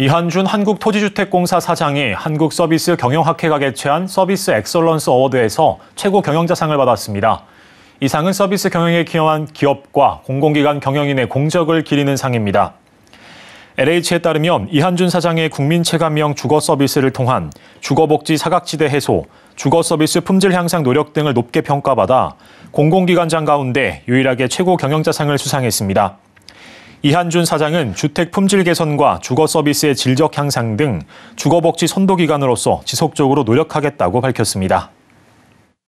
이한준 한국토지주택공사 사장이 한국서비스 경영학회가 개최한 서비스 엑설런스 어워드에서 최고 경영자상을 받았습니다. 이 상은 서비스 경영에 기여한 기업과 공공기관 경영인의 공적을 기리는 상입니다. LH에 따르면 이한준 사장의 국민체감형 주거서비스를 통한 주거복지 사각지대 해소, 주거서비스 품질 향상 노력 등을 높게 평가받아 공공기관장 가운데 유일하게 최고 경영자상을 수상했습니다. 이한준 사장은 주택 품질 개선과 주거 서비스의 질적 향상 등 주거 복지 선도 기관으로서 지속적으로 노력하겠다고 밝혔습니다.